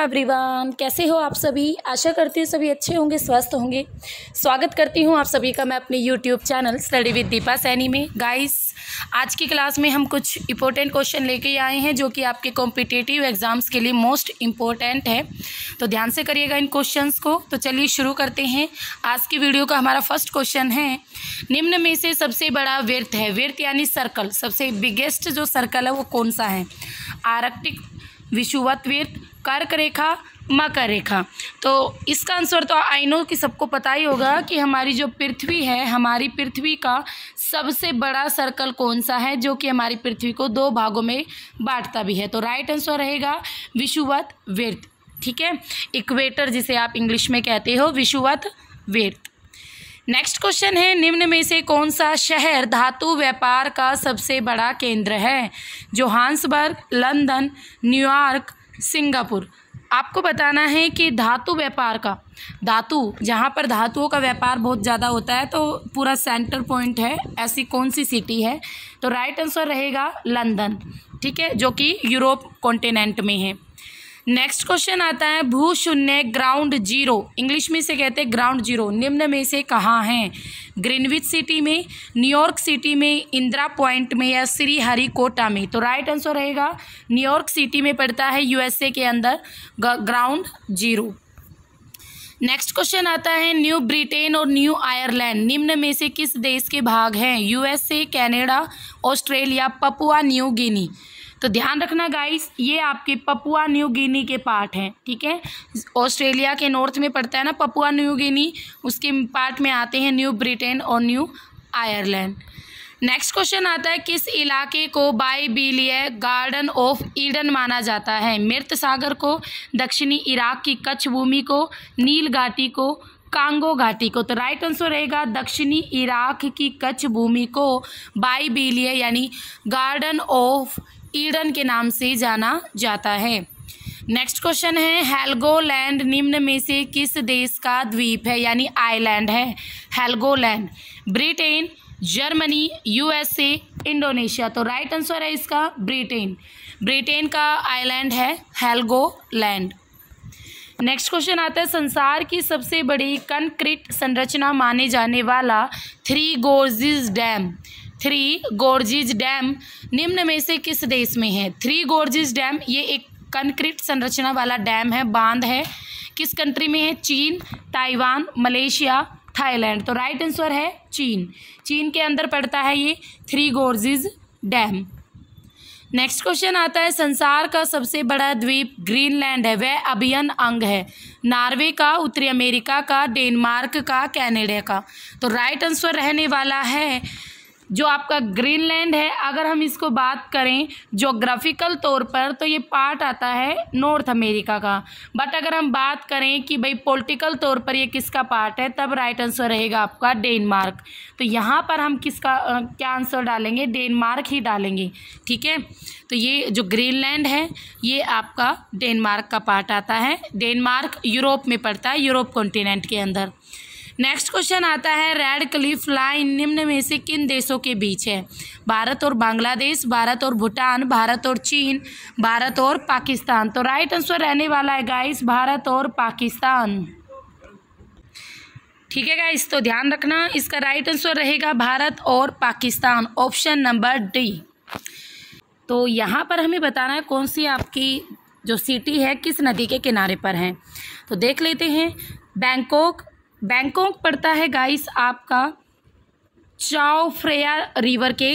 Everyone कैसे हो आप सभी आशा करती हूँ सभी अच्छे होंगे स्वस्थ होंगे स्वागत करती हूँ आप सभी का मैं अपने YouTube channel study with Deepa Saini में गाइस आज की क्लास में हम कुछ इंपॉर्टेंट क्वेश्चन लेके आए हैं जो कि आपके कॉम्पिटिटिव एग्जाम्स के लिए मोस्ट इम्पोर्टेंट है तो ध्यान से करिएगा इन क्वेश्चन को तो चलिए शुरू करते हैं आज की वीडियो का हमारा फर्स्ट क्वेश्चन है निम्न में से सबसे बड़ा व्यर्थ है व्यर्थ यानी सर्कल सबसे बिगेस्ट जो सर्कल है वो कौन सा है आरक्टिक विषुवत व्यर्थ कर्क रेखा मकर रेखा तो इसका आंसर तो आइनों की सबको पता ही होगा कि हमारी जो पृथ्वी है हमारी पृथ्वी का सबसे बड़ा सर्कल कौन सा है जो कि हमारी पृथ्वी को दो भागों में बांटता भी है तो राइट आंसर रहेगा विषुवत व्यर्थ ठीक है इक्वेटर जिसे आप इंग्लिश में कहते हो विषुवत व्यर्थ नेक्स्ट क्वेश्चन है निम्न में से कौन सा शहर धातु व्यापार का सबसे बड़ा केंद्र है जोहान्सबर्ग लंदन न्यूयॉर्क सिंगापुर आपको बताना है कि धातु व्यापार का धातु जहाँ पर धातुओं का व्यापार बहुत ज़्यादा होता है तो पूरा सेंटर पॉइंट है ऐसी कौन सी सिटी है तो राइट आंसर रहेगा लंदन ठीक है जो कि यूरोप कॉन्टिनेंट में है नेक्स्ट क्वेश्चन आता है भू शून्य ग्राउंड जीरो इंग्लिश में से कहते हैं ग्राउंड जीरो निम्न में से कहाँ हैं ग्रीनविच सिटी में न्यूयॉर्क सिटी में इंदिरा पॉइंट में या कोटा में तो राइट आंसर रहेगा न्यूयॉर्क सिटी में पड़ता है यूएसए के अंदर ग्राउंड जीरो नेक्स्ट क्वेश्चन आता है न्यू ब्रिटेन और न्यू आयरलैंड निम्न में से किस देश के भाग हैं USA Canada Australia Papua New Guinea तो ध्यान रखना गाइस ये आपके पपुआ न्यू गिनी के पार्ट हैं ठीक है ऑस्ट्रेलिया के नॉर्थ में पड़ता है ना पपुआ न्यू गिनी उसके पार्ट में आते हैं न्यू ब्रिटेन और न्यू आयरलैंड नेक्स्ट क्वेश्चन आता है किस इलाके को Bible garden of Eden माना जाता है मृत सागर को दक्षिणी इराक की कच्छ भूमि को नील घाटी को कांगो घाटी को तो राइट आंसर रहेगा दक्षिणी इराक की कच्छ भूमि को बाई बिलिय यानी गार्डन ऑफ ईडन के नाम से जाना जाता है नेक्स्ट क्वेश्चन है हेल्गोलैंड निम्न में से किस देश का द्वीप है यानी आइलैंड है Heligoland Britain Germany USA Indonesia तो राइट आंसर है इसका ब्रिटेन ब्रिटेन का आइलैंड है हेल्गोलैंड नेक्स्ट क्वेश्चन आता है संसार की सबसे बड़ी कंक्रीट संरचना माने जाने वाला Three Gorges Dam Three Gorges Dam निम्न में से किस देश में है थ्री गोर्जिज डैम ये एक कंक्रीट संरचना वाला डैम है बांध है किस कंट्री में है चीन ताइवान मलेशिया थाईलैंड तो राइट आंसर है चीन चीन के अंदर पड़ता है ये Three Gorges Dam next question आता है संसार का सबसे बड़ा द्वीप ग्रीनलैंड है वह अभियन अंग है नॉर्वे का उत्तरी अमेरिका का डेनमार्क का कैनेडा का तो राइट आंसर रहने वाला है जो आपका ग्रीनलैंड है अगर हम इसको बात करें जोग्राफिकल तौर पर तो ये पार्ट आता है नॉर्थ अमेरिका का बट अगर हम बात करें कि भाई पॉलिटिकल तौर पर ये किसका पार्ट है तब राइट आंसर रहेगा आपका डेनमार्क तो यहाँ पर हम किसका क्या आंसर डालेंगे डेनमार्क ही डालेंगे ठीक है तो ये जो ग्रीनलैंड है ये आपका डेनमार्क का पार्ट आता है डेनमार्क यूरोप में पड़ता है यूरोप कॉन्टिनेंट के अंदर नेक्स्ट क्वेश्चन आता है रेड क्लिफ लाइन निम्न में से किन देशों के बीच है भारत और बांग्लादेश भारत और भूटान भारत और चीन भारत और पाकिस्तान तो राइट आंसर रहने वाला है गाइस भारत और पाकिस्तान ठीक है गाइस तो ध्यान रखना इसका राइट आंसर रहेगा भारत और पाकिस्तान ऑप्शन नंबर डी तो यहाँ पर हमें बताना है कौन सी आपकी जो सिटी है किस नदी के किनारे पर है तो देख लेते हैं बैंकॉक बैंकॉक पड़ता है गाइस आपका चाओ फ्रेया रिवर के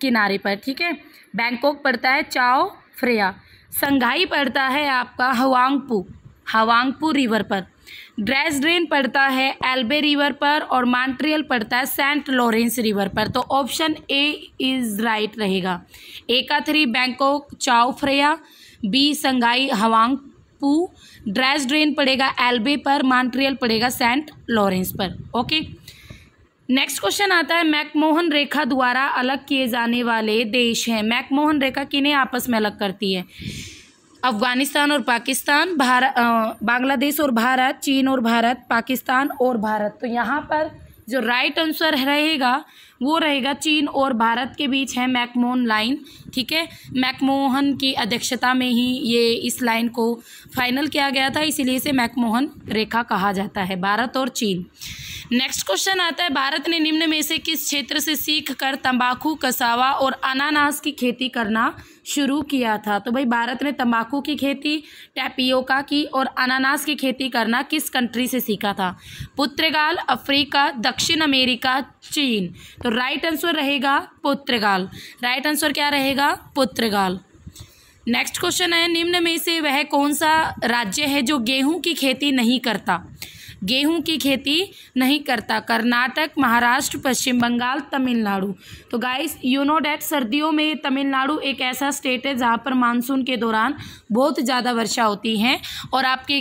किनारे पर ठीक है बैंकॉक पड़ता है चाओ फ्रेया संघाई पड़ता है आपका हवांगपू हवांगपू रिवर पर ड्रेस ड्रेन पड़ता है एल्बे रिवर पर और मॉन्ट्रियल पड़ता है सेंट लॉरेंस रिवर पर तो ऑप्शन ए इज राइट रहेगा ए का three Bangkok Chao Phraya B Shanghai Huangpu Dresden पड़ेगा एल्बे पर मॉन्ट्रियल पड़ेगा सेंट लॉरेंस पर ओके नेक्स्ट क्वेश्चन आता है मैकमोहन रेखा द्वारा अलग किए जाने वाले देश हैं मैकमोहन रेखा किन्हें आपस में अलग करती है अफगानिस्तान और पाकिस्तान भारत बांग्लादेश और भारत चीन और भारत पाकिस्तान और भारत तो यहाँ पर जो राइट आंसर रहेगा वो रहेगा चीन और भारत के बीच है मैकमोहन लाइन ठीक है मैकमोहन की अध्यक्षता में ही ये इस लाइन को फाइनल किया गया था इसीलिए इसे मैकमोहन रेखा कहा जाता है भारत और चीन नेक्स्ट क्वेश्चन आता है भारत ने निम्न में से किस क्षेत्र से सीख कर तम्बाकू कसावा और अनानास की खेती करना शुरू किया था तो भाई भारत ने तम्बाकू की खेती टैपियोका की और अनानास की खेती करना किस कंट्री से सीखा था पुर्तगाल अफ्रीका दक्षिण अमेरिका चीन तो राइट आंसर रहेगा पुर्तगाल राइट आंसर क्या रहेगा पुर्तगाल नेक्स्ट क्वेश्चन है निम्न में से वह कौन सा राज्य है जो गेहूं की खेती नहीं करता गेहूं की खेती नहीं करता कर्नाटक महाराष्ट्र पश्चिम बंगाल तमिलनाडु तो गाइस यू नो डैट सर्दियों में तमिलनाडु एक ऐसा स्टेट है जहाँ पर मानसून के दौरान बहुत ज़्यादा वर्षा होती है और आपके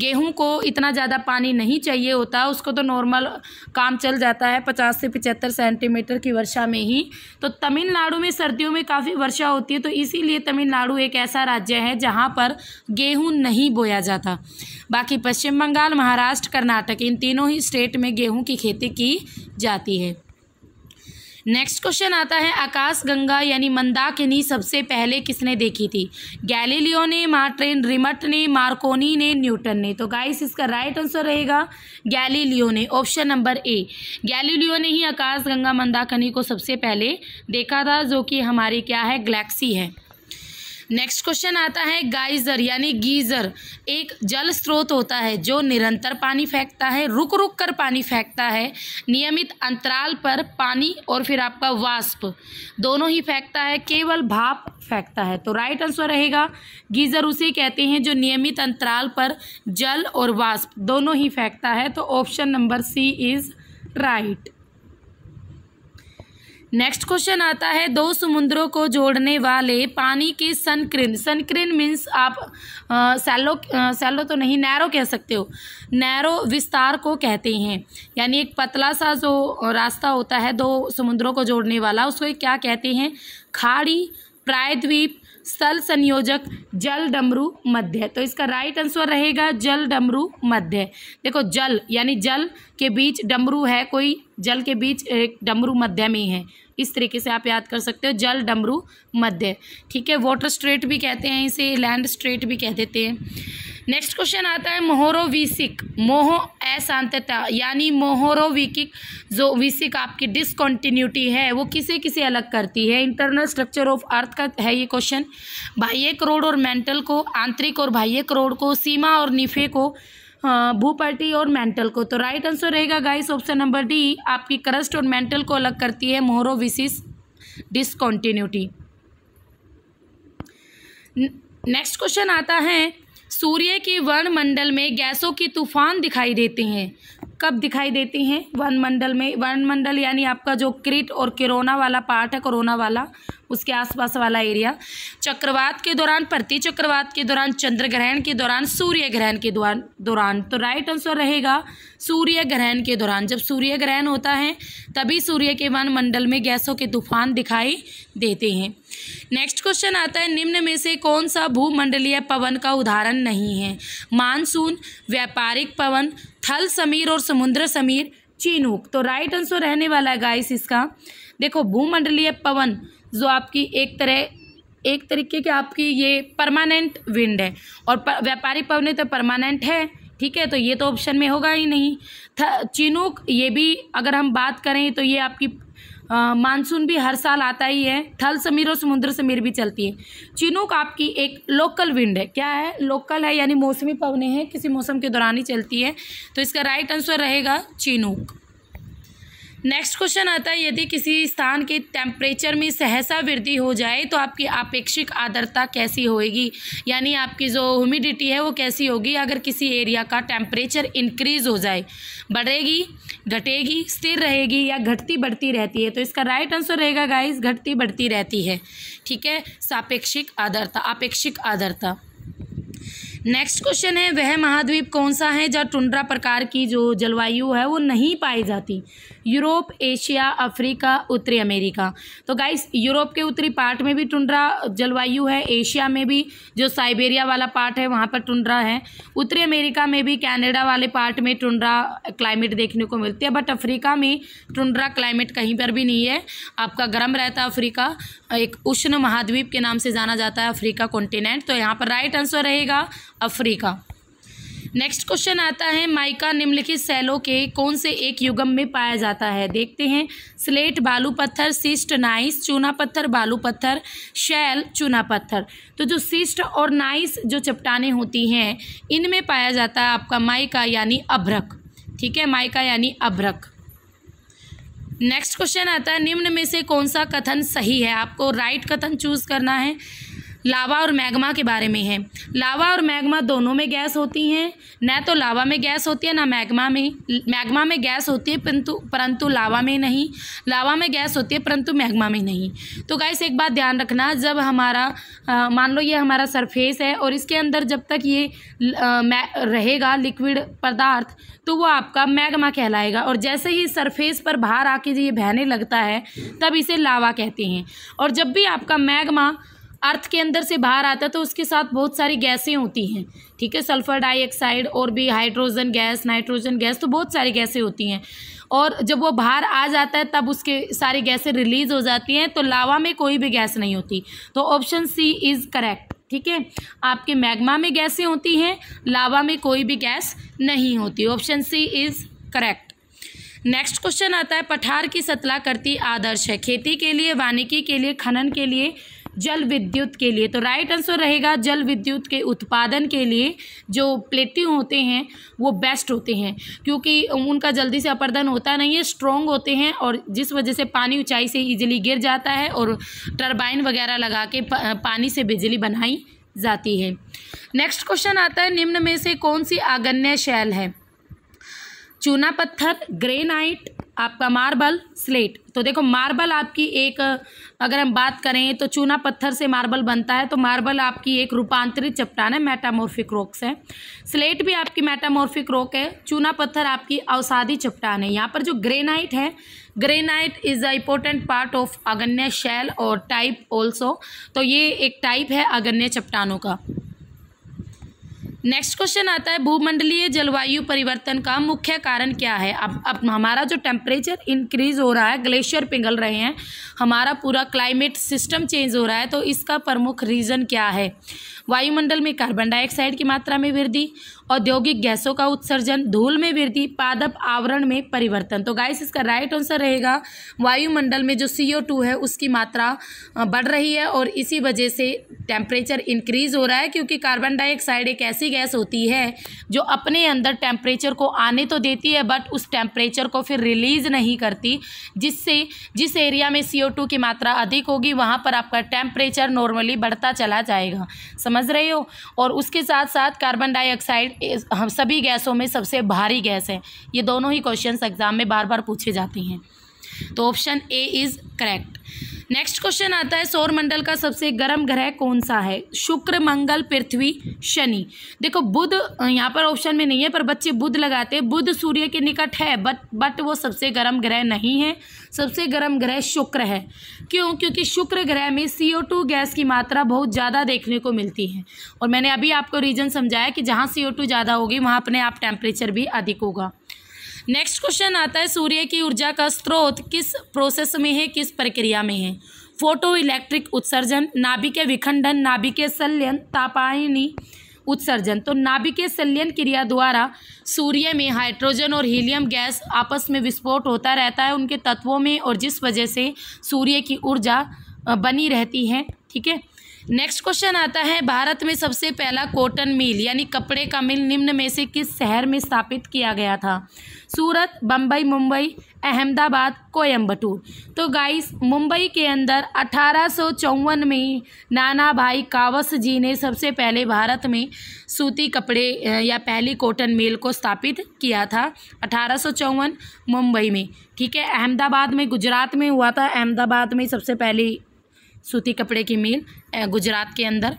गेहूँ को इतना ज़्यादा पानी नहीं चाहिए होता उसको तो नॉर्मल काम चल जाता है पचास से पचहत्तर सेंटीमीटर की वर्षा में ही तो तमिलनाडु में सर्दियों में काफ़ी वर्षा होती है तो इसीलिए तमिलनाडु एक ऐसा राज्य है जहाँ पर गेहूँ नहीं बोया जाता बाकी पश्चिम बंगाल महाराष्ट्र महाराष्ट्र कर्नाटक इन तीनों ही स्टेट में गेहूं की खेती की जाती है नेक्स्ट क्वेश्चन आता है आकाश गंगा यानी मंदाकिनी सबसे पहले किसने देखी थी गैलीलियो ने मार्ट्रेन रिमट ने मार्कोनी ने न्यूटन ने तो गाइस इसका राइट आंसर रहेगा गैलीलियो ने ऑप्शन नंबर ए गैलीलियो ने ही आकाश गंगा मंदाकिनी को सबसे पहले देखा था जो कि हमारी क्या है गलेक्सी है नेक्स्ट क्वेश्चन आता है गाइजर यानी गीजर एक जल स्रोत होता है जो निरंतर पानी फेंकता है रुक रुक कर पानी फेंकता है नियमित अंतराल पर पानी और फिर आपका वाष्प दोनों ही फेंकता है केवल भाप फेंकता है तो राइट आंसर रहेगा गीजर उसे कहते हैं जो नियमित अंतराल पर जल और वाष्प दोनों ही फेंकता है तो option number C is right next question आता है दो समुद्रों को जोड़ने वाले पानी के सनक्रिन सनक्रिन मीन्स आप सैलो सैलो तो नहीं नैरो कह सकते हो नैरो विस्तार को कहते हैं यानी एक पतला सा जो रास्ता होता है दो समुद्रों को जोड़ने वाला उसको क्या कहते हैं खाड़ी प्रायद्वीप स्थल संयोजक जल डमरू मध्य तो इसका राइट आंसर रहेगा जल डमरू मध्य देखो जल यानी जल के बीच डमरू है कोई जल के बीच एक डमरू मध्य में ही है इस तरीके से आप याद कर सकते हो जल डमरू मध्य ठीक है वाटर स्ट्रेट भी कहते हैं इसे लैंड स्ट्रेट भी कह देते हैं नेक्स्ट क्वेश्चन आता है मोहरोविसिक मोह अशांतता यानी मोहरोविकिक जो विसिक आपकी डिसकॉन्टिन्यूटी है वो किसे किसे अलग करती है इंटरनल स्ट्रक्चर ऑफ अर्थ का है ये क्वेश्चन बाह्य करोड़ और मेंटल को आंतरिक और बाह्य करोड़ को सीमा और निफे को भूपर्टी और मेंटल को तो राइट आंसर रहेगा गाइस ऑप्शन नंबर डी आपकी क्रस्ट और मेंटल को अलग करती है मोहरोविसिस डिसकॉन्टिन्यूटी नेक्स्ट क्वेश्चन आता है सूर्य के वर्णमंडल में गैसों के तूफान दिखाई देते हैं कब दिखाई देती हैं मंडल में वनमंडल यानी आपका जो क्रिट और किरोना वाला पार्ट है कोरोना वाला उसके आसपास वाला एरिया चक्रवात के दौरान प्रति चक्रवात के दौरान चंद्र ग्रहण के दौरान सूर्य ग्रहण के दौरान तो राइट आंसर रहेगा सूर्य ग्रहण के दौरान जब सूर्य ग्रहण होता है तभी सूर्य के वनमंडल में गैसों के तूफान दिखाई देते हैं नेक्स्ट क्वेश्चन आता है निम्न में से कौन सा भूमंडलीय पवन का उदाहरण नहीं है मानसून व्यापारिक पवन थल समीर और समुद्र समीर चीनूक तो राइट आंसर रहने वाला है गाइस इसका देखो भूमंडलीय पवन जो आपकी एक तरह एक तरीके की आपकी ये परमानेंट विंड है और व्यापारिक पवन तो परमानेंट है ठीक है तो ये तो ऑप्शन में होगा ही नहीं चीनूक ये भी अगर हम बात करें तो ये आपकी मानसून भी हर साल आता ही है थल समीर और समुद्र समीर भी चलती है चिनूक आपकी एक लोकल विंड है क्या है लोकल है यानी मौसमी पवने हैं किसी मौसम के दौरान ही चलती है तो इसका राइट आंसर रहेगा चिनूक नेक्स्ट क्वेश्चन आता है यदि किसी स्थान के टेम्परेचर में सहसा वृद्धि हो जाए तो आपकी अपेक्षिक आर्द्रता कैसी होएगी यानी आपकी जो ह्यूमिडिटी है वो कैसी होगी अगर किसी एरिया का टेम्परेचर इंक्रीज हो जाए बढ़ेगी घटेगी स्थिर रहेगी या घटती बढ़ती रहती है तो इसका राइट आंसर रहेगा गाइज घटती बढ़ती रहती है ठीक है सापेक्षिक आदरता अपेक्षिक आदरता नेक्स्ट क्वेश्चन है वह महाद्वीप कौन सा है जहाँ टुंड्रा प्रकार की जो जलवायु है वो नहीं पाई जाती यूरोप एशिया अफ्रीका उत्तरी अमेरिका तो गाइस यूरोप के उत्तरी पार्ट में भी टुंड्रा जलवायु है एशिया में भी जो साइबेरिया वाला पार्ट है वहाँ पर टुंड्रा है उत्तरी अमेरिका में भी कैनेडा वाले पार्ट में टुंड्रा क्लाइमेट देखने को मिलती है बट अफ्रीका में टुंड्रा क्लाइमेट कहीं पर भी नहीं है आपका गर्म रहता है अफ्रीका एक उष्ण महाद्वीप के नाम से जाना जाता है अफ्रीका कॉन्टिनेंट तो यहाँ पर राइट आंसर रहेगा अफ्रीका नेक्स्ट क्वेश्चन आता है माइका निम्नलिखित सेलों के कौन से एक युगम में पाया जाता है देखते हैं स्लेट बालू पत्थर सिस्ट नाइस चूना पत्थर बालू पत्थर शैल चूना पत्थर तो जो सिस्ट और नाइस जो चपटाने होती हैं इनमें पाया जाता है आपका माइका यानी अभ्रक ठीक है माइका यानी अभ्रक नेक्स्ट क्वेश्चन आता है निम्न में से कौन सा कथन सही है आपको राइट कथन चूज करना है लावा और मैग्मा के बारे में है लावा और मैग्मा दोनों में गैस होती हैं न तो लावा में गैस होती है ना मैग्मा में मैग्मा में गैस होती है परंतु परंतु लावा में नहीं लावा में गैस होती है परंतु मैग्मा में नहीं तो गैस एक बात ध्यान रखना जब हमारा मान लो ये हमारा सरफेस है और इसके अंदर जब तक ये रहेगा लिक्विड पदार्थ तो वो आपका मैग्मा कहलाएगा और जैसे ही सरफेस पर बाहर आके ये बहने लगता है तब इसे लावा कहते हैं और जब भी आपका मैग्मा अर्थ के अंदर से बाहर आता है तो उसके साथ बहुत सारी गैसें होती हैं ठीक है सल्फर डाइऑक्साइड और भी हाइड्रोजन गैस नाइट्रोजन गैस तो बहुत सारी गैसें होती हैं और जब वो बाहर आ जाता है तब उसके सारी गैसें रिलीज़ हो जाती हैं तो लावा में कोई भी गैस नहीं होती तो ऑप्शन सी इज़ करेक्ट ठीक है आपके मैग्मा में गैसें होती हैं लावा में कोई भी गैस नहीं होती option C is correct next question आता है पठार की सतला करती आदर्श है खेती के लिए वानिकी के लिए खनन के लिए जल विद्युत के लिए तो राइट आंसर रहेगा जल विद्युत के उत्पादन के लिए जो प्लेट्यू होते हैं वो बेस्ट होते हैं क्योंकि उनका जल्दी से अपर्दन होता नहीं है स्ट्रॉन्ग होते हैं और जिस वजह से पानी ऊंचाई से ईजिली गिर जाता है और टरबाइन वगैरह लगा के पानी से बिजली बनाई जाती है नेक्स्ट क्वेश्चन आता है निम्न में से कौन सी आगन्य शैल है चूना पत्थर ग्रेनाइट आपका मार्बल स्लेट तो देखो मार्बल आपकी एक अगर हम बात करें तो चूना पत्थर से मार्बल बनता है तो मार्बल आपकी एक रूपांतरित चट्टान है मेटामोर्फिक रॉक्स है स्लेट भी आपकी मेटामोर्फिक रॉक है चूना पत्थर आपकी अवसादी चट्टान है यहाँ पर जो ग्रेनाइट है granite is a important part of अगण्य शैल और टाइप ऑल्सो तो ये एक टाइप है अगण्य चट्टानों का नेक्स्ट क्वेश्चन आता है भूमंडलीय जलवायु परिवर्तन का मुख्य कारण क्या है अब अब हमारा जो टेम्परेचर इंक्रीज हो रहा है ग्लेशियर पिघल रहे हैं हमारा पूरा क्लाइमेट सिस्टम चेंज हो रहा है तो इसका प्रमुख रीज़न क्या है वायुमंडल में कार्बन डाइऑक्साइड की मात्रा में वृद्धि औद्योगिक गैसों का उत्सर्जन धूल में वृद्धि पादप आवरण में परिवर्तन तो गाइस इसका राइट आंसर रहेगा वायुमंडल में जो सी है उसकी मात्रा बढ़ रही है और इसी वजह से टेम्परेचर इंक्रीज़ हो रहा है क्योंकि कार्बन डाइऑक्साइड एक ऐसी गैस होती है जो अपने अंदर टेम्परेचर को आने तो देती है बट उस टेम्परेचर को फिर रिलीज़ नहीं करती जिससे जिस एरिया में सी की मात्रा अधिक होगी वहाँ पर आपका टेम्परेचर नॉर्मली बढ़ता चला जाएगा समझ रहे हो और उसके साथ साथ कार्बन डाइऑक्साइड हम सभी गैसों में सबसे भारी गैस है ये दोनों ही क्वेश्चन एग्ज़ाम में बार बार पूछे जाते हैं तो option A is correct next question आता है सौरमंडल का सबसे गर्म ग्रह कौन सा है शुक्र मंगल पृथ्वी शनि देखो बुध यहाँ पर ऑप्शन में नहीं है पर बच्चे बुध लगाते हैं बुध सूर्य के निकट है बट बट वो सबसे गर्म ग्रह नहीं है सबसे गर्म ग्रह शुक्र है क्यों क्योंकि शुक्र ग्रह में सी गैस की मात्रा बहुत ज़्यादा देखने को मिलती है और मैंने अभी आपको रीजन समझाया कि जहाँ सी ज़्यादा होगी वहाँ अपने आप टेम्परेचर भी अधिक होगा नेक्स्ट क्वेश्चन आता है सूर्य की ऊर्जा का स्रोत किस प्रोसेस में है किस प्रक्रिया में है फोटो इलेक्ट्रिक उत्सर्जन नाभिकीय विखंडन नाभिकीय सल्यन तापायनी उत्सर्जन तो नाभिकीय सल्यन क्रिया द्वारा सूर्य में हाइड्रोजन और हीलियम गैस आपस में विस्फोट होता रहता है उनके तत्वों में और जिस वजह से सूर्य की ऊर्जा बनी रहती है ठीक है नेक्स्ट क्वेश्चन आता है भारत में सबसे पहला कॉटन मिल यानी कपड़े का मिल निम्न में से किस शहर में स्थापित किया गया था सूरत बम्बई मुंबई अहमदाबाद कोयम्बटूर तो गाइस मुंबई के अंदर अठारह में नाना भाई कावस जी ने सबसे पहले भारत में सूती कपड़े या पहली कॉटन मिल को स्थापित किया था अठारह मुंबई में ठीक है अहमदाबाद में गुजरात में हुआ था अहमदाबाद में सबसे पहली सूती कपड़े की मिल गुजरात के अंदर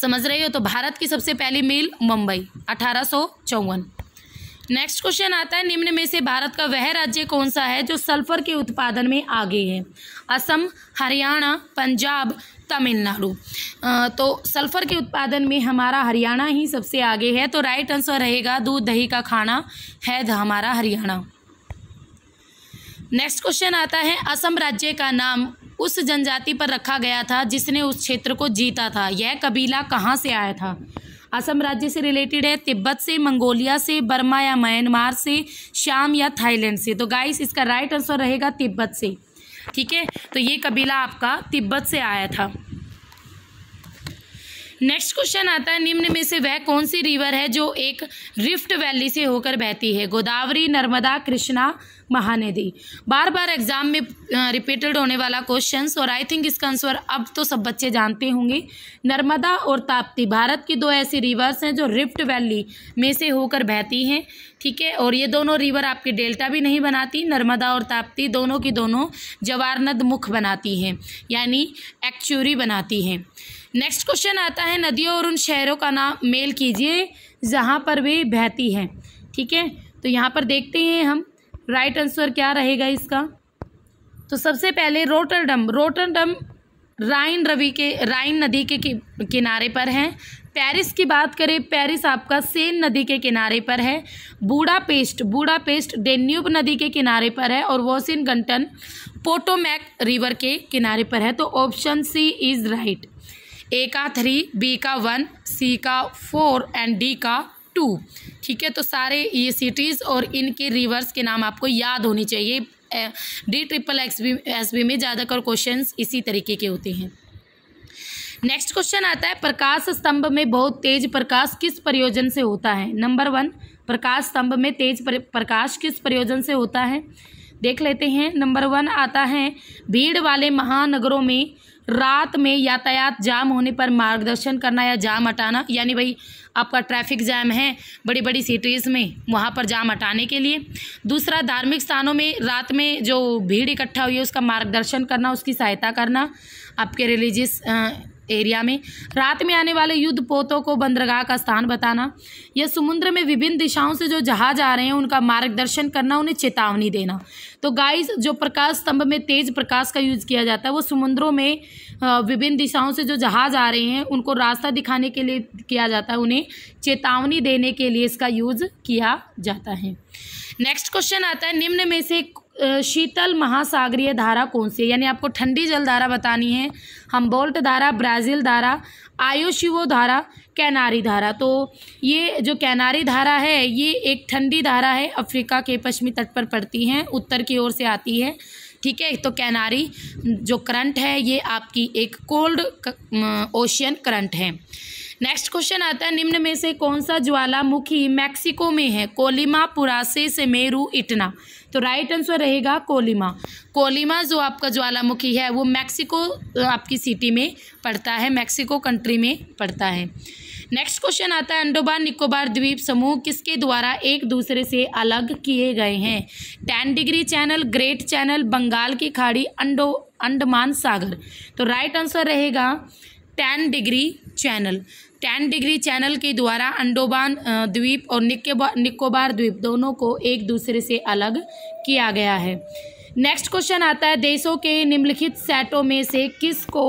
समझ रहे हो तो भारत की सबसे पहली मिल मुंबई अठारह नेक्स्ट क्वेश्चन आता है निम्न में से भारत का वह राज्य कौन सा है जो सल्फर के उत्पादन में आगे है असम हरियाणा पंजाब तमिलनाडु तो सल्फर के उत्पादन में हमारा हरियाणा ही सबसे आगे है तो राइट आंसर रहेगा दूध दही का खाना है हमारा हरियाणा नेक्स्ट क्वेश्चन आता है असम राज्य का नाम उस जनजाति पर रखा गया था जिसने उस क्षेत्र को जीता था यह कबीला कहाँ से आया था असम राज्य से रिलेटेड है तिब्बत से मंगोलिया से बर्मा या म्यांमार से शाम या थाईलैंड से तो गाइस इसका राइट आंसर रहेगा तिब्बत से ठीक है तो ये कबीला आपका तिब्बत से आया था नेक्स्ट क्वेश्चन आता है निम्न में से वह कौन सी रिवर है जो एक रिफ्ट वैली से होकर बहती है गोदावरी नर्मदा कृष्णा महानिधि बार बार एग्जाम में रिपीटेड होने वाला क्वेश्चन और आई थिंक इसका आंसर अब तो सब बच्चे जानते होंगे नर्मदा और ताप्ती भारत की दो ऐसी रिवर्स हैं जो रिफ्ट वैली में से होकर बहती हैं ठीक है और ये दोनों रिवर आपकी डेल्टा भी नहीं बनाती नर्मदा और ताप्ती दोनों की दोनों जवारनद मुख बनाती हैं यानी एक्चुरी बनाती हैं नेक्स्ट क्वेश्चन आता है नदियों और उन शहरों का नाम मेल कीजिए जहाँ पर वे बहती हैं ठीक है तो यहाँ पर देखते हैं हम राइट आंसर क्या रहेगा इसका तो सबसे पहले रोटरडम रोटरडम राइन रवि के राइन नदी के किनारे पर हैं पेरिस की बात करें पेरिस आपका सेन नदी के किनारे पर है बूढ़ा पेस्ट बूढ़ा पेस्ट डेन्यूब नदी के किनारे पर है और गंटन पोटोमैक रिवर के किनारे पर है तो option C is right A का थ्री बी का वन सी का फोर एंड डी का टू ठीक है तो सारे ये सिटीज़ और इनके रिवर्स के नाम आपको याद होने चाहिए D triple X B S B में ज़्यादातर क्वेश्चन इसी तरीके के होते हैं नेक्स्ट क्वेश्चन आता है प्रकाश स्तंभ में बहुत तेज प्रकाश किस प्रयोजन से होता है नंबर वन प्रकाश स्तंभ में तेज प्रकाश किस प्रयोजन से होता है देख लेते हैं नंबर वन आता है भीड़ वाले महानगरों में रात में यातायात जाम होने पर मार्गदर्शन करना या जाम हटाना यानी भाई आपका ट्रैफिक जाम है बड़ी बड़ी सिटीज़ में वहाँ पर जाम हटाने के लिए दूसरा धार्मिक स्थानों में रात में जो भीड़ इकट्ठा हुई है उसका मार्गदर्शन करना उसकी सहायता करना आपके रिलीजियस एरिया में रात में आने वाले युद्ध पोतों को बंदरगाह का स्थान बताना या समुद्र में विभिन्न दिशाओं से जो जहाज आ रहे हैं उनका मार्गदर्शन करना उन्हें चेतावनी देना तो गाइस जो प्रकाश स्तंभ में तेज प्रकाश का यूज किया जाता है वो समुद्रों में विभिन्न दिशाओं से जो जहाज आ रहे हैं उनको रास्ता दिखाने के लिए किया जाता है उन्हें चेतावनी देने के लिए इसका यूज किया जाता है नेक्स्ट क्वेश्चन आता है निम्न में से शीतल महासागरीय धारा कौन सी है यानी आपको ठंडी जलधारा बतानी है हम्बोल्ट धारा ब्राज़ील धारा आयोशिवो धारा कैनारी धारा तो ये जो कैनारी धारा है ये एक ठंडी धारा है अफ्रीका के पश्चिमी तट पर पड़ती हैं उत्तर की ओर से आती है ठीक है तो कैनारी जो करंट है ये आपकी एक कोल्ड ओशियन करंट है नेक्स्ट क्वेश्चन आता है निम्न में से कौन सा ज्वालामुखी मैक्सिको में है कोलिमा पुरासे से मेरू इटना तो राइट आंसर रहेगा कोलिमा कोलिमा जो आपका ज्वालामुखी है वो मैक्सिको आपकी सिटी में पड़ता है मैक्सिको कंट्री में पड़ता है नेक्स्ट क्वेश्चन आता है अंडोबार निकोबार द्वीप समूह किसके द्वारा एक दूसरे से अलग किए गए हैं Ten Degree Channel Great Channel Bengal की खाड़ी अंडो अंडमान सागर तो राइट आंसर रहेगा Ten Degree Channel Ten Degree Channel के द्वारा अंडोबान द्वीप और निकोबार निकोबार द्वीप दोनों को एक दूसरे से अलग किया गया है नेक्स्ट क्वेश्चन आता है देशों के निम्नलिखित सेटों में से किसको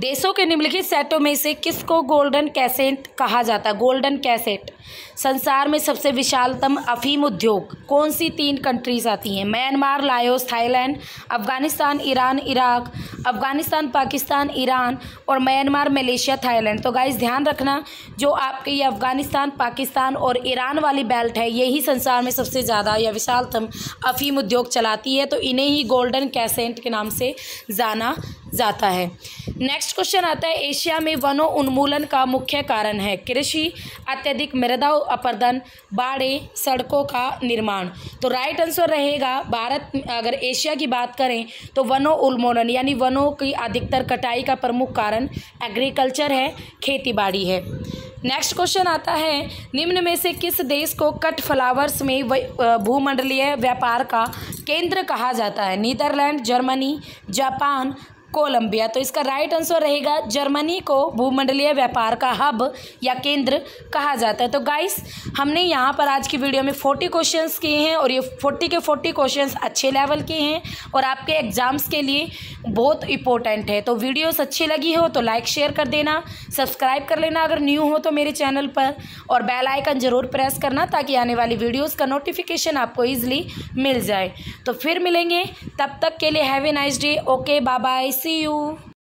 देशों के निम्नलिखित सेटों में से किसको गोल्डन कैसेट कहा जाता है गोल्डन कैसेट संसार में सबसे विशालतम अफीम उद्योग कौन सी तीन कंट्रीज आती हैं Myanmar Laos Thailand Afghanistan Iran Iraq Afghanistan Pakistan Iran और म्यांमार मलेशिया थाईलैंड तो गाइज़ ध्यान रखना जो आपके ये अफगानिस्तान पाकिस्तान और ईरान वाली बेल्ट है यही संसार में सबसे ज़्यादा या विशालतम अफीम उद्योग चलाती है तो इन्हें ही गोल्डन कैसेंट के नाम से जाना जाता है नेक्स्ट क्वेश्चन आता है एशिया में वनों उन्मूलन का मुख्य कारण है कृषि अत्यधिक मृदा अपरदन बाड़े सड़कों का निर्माण तो राइट आंसर रहेगा भारत अगर एशिया की बात करें तो वनों उन्मूलन यानी वनों की अधिकतर कटाई का प्रमुख कारण एग्रीकल्चर है खेती है नेक्स्ट क्वेश्चन आता है निम्न में से किस देश को कट फ्लावर्स में भूमंडलीय व्यापार का केंद्र कहा जाता है नीदरलैंड जर्मनी जापान कोलंबिया तो इसका राइट आंसर रहेगा जर्मनी को भूमंडलीय व्यापार का हब या केंद्र कहा जाता है तो गाइस हमने यहाँ पर आज की वीडियो में फोर्टी क्वेश्चन किए हैं और ये फोर्टी के फोर्टी क्वेश्चन अच्छे लेवल के हैं और आपके एग्ज़ाम्स के लिए बहुत इंपॉर्टेंट है तो वीडियोस अच्छी लगी हो तो लाइक शेयर कर देना सब्सक्राइब कर लेना अगर न्यू हो तो मेरे चैनल पर और बेल आइकन ज़रूर प्रेस करना ताकि आने वाली वीडियोस का नोटिफिकेशन आपको ईजिली मिल जाए तो फिर मिलेंगे तब तक के लिए have a nice day okay bye bye See you.